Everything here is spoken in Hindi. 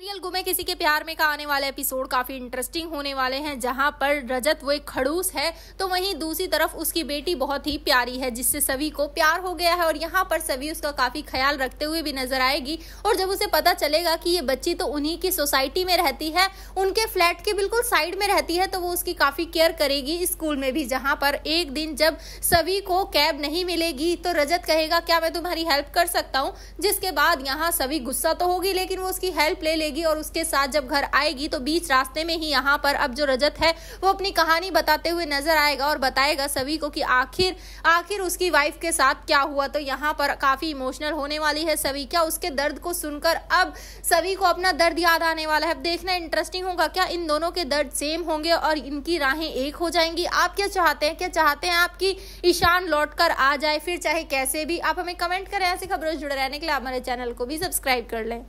रियल गुमे किसी के प्यार में का आने वाले एपिसोड काफी इंटरेस्टिंग होने वाले हैं जहां पर रजत वो एक खड़ूस है तो वहीं दूसरी तरफ उसकी बेटी बहुत ही प्यारी है जिससे सभी को प्यार हो गया है और यहां पर सभी उसका काफी ख्याल रखते हुए भी नजर आएगी और जब उसे पता चलेगा कि ये बच्ची तो उन्हीं की सोसाइटी में रहती है उनके फ्लैट के बिल्कुल साइड में रहती है तो वो उसकी काफी केयर करेगी स्कूल में भी जहाँ पर एक दिन जब सभी को कैब नहीं मिलेगी तो रजत कहेगा क्या मैं तुम्हारी हेल्प कर सकता हूँ जिसके बाद यहाँ सभी गुस्सा तो होगी लेकिन वो उसकी हेल्प ले लेगी और उसके साथ जब घर आएगी तो बीच रास्ते में ही यहाँ पर अब जो रजत है वो अपनी कहानी बताते हुए नजर आएगा और बताएगा सभी को कि आखिर आखिर उसकी वाइफ के साथ क्या हुआ तो यहाँ पर काफी इमोशनल होने वाली है सभी क्या उसके दर्द को सुनकर अब सभी को अपना दर्द याद आने वाला है अब देखना इंटरेस्टिंग होगा क्या इन दोनों के दर्द सेम होंगे और इनकी राहें एक हो जाएंगी आप क्या चाहते हैं क्या चाहते हैं आपकी ईशान लौट कर आ जाए फिर चाहे कैसे भी आप हमें कमेंट करें ऐसी खबरों से जुड़े रहने के लिए आप हमारे चैनल को भी सब्सक्राइब कर लें